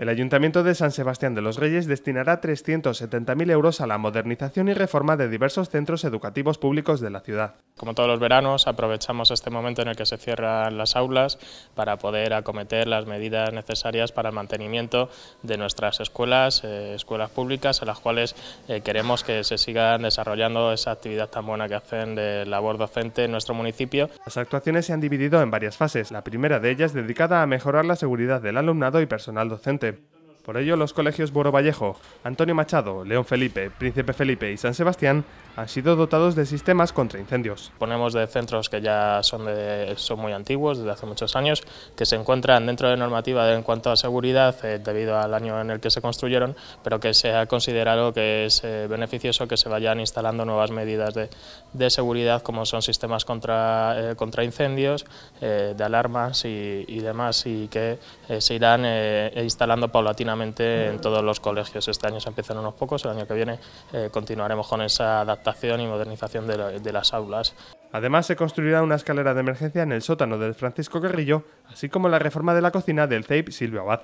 El Ayuntamiento de San Sebastián de los Reyes destinará 370.000 euros a la modernización y reforma de diversos centros educativos públicos de la ciudad. Como todos los veranos, aprovechamos este momento en el que se cierran las aulas para poder acometer las medidas necesarias para el mantenimiento de nuestras escuelas, eh, escuelas públicas, en las cuales eh, queremos que se sigan desarrollando esa actividad tan buena que hacen de labor docente en nuestro municipio. Las actuaciones se han dividido en varias fases. La primera de ellas dedicada a mejorar la seguridad del alumnado y personal docente. Por ello, los colegios Boro Vallejo, Antonio Machado, León Felipe, Príncipe Felipe y San Sebastián han sido dotados de sistemas contra incendios. Ponemos de centros que ya son, de, son muy antiguos, desde hace muchos años, que se encuentran dentro de normativa en cuanto a seguridad eh, debido al año en el que se construyeron, pero que se ha considerado que es eh, beneficioso que se vayan instalando nuevas medidas de, seguridad, como son sistemas contra, eh, contra incendios, de alarmas y, y, demás, y que se irán instalando paulatinamente en todos los colegios. Este año se empiezan unos pocos, el año que viene eh, continuaremos con esa adaptación y modernización de, las aulas. Además, se construirá una escalera de emergencia en el sótano del Francisco Guerrillo, así como la reforma de la cocina del CEIP Silvio Abad.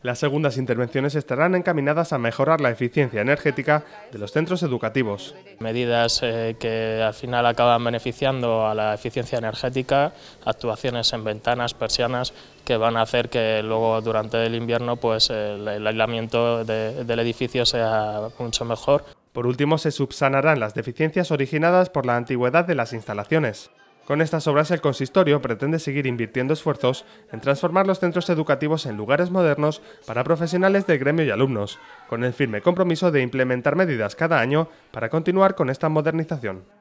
Las segundas intervenciones estarán encaminadas a mejorar la eficiencia energética de los centros educativos. Medidas eh, que al final acaban beneficiando a la eficiencia energética, actuaciones en ventanas, persianas, que van a hacer que luego durante el invierno pues, el, aislamiento del edificio sea mucho mejor. Por último, se subsanarán las deficiencias originadas por la antigüedad de las instalaciones. Con estas obras el consistorio pretende seguir invirtiendo esfuerzos en transformar los centros educativos en lugares modernos para profesionales de gremio y alumnos, con el firme compromiso de implementar medidas cada año para continuar con esta modernización.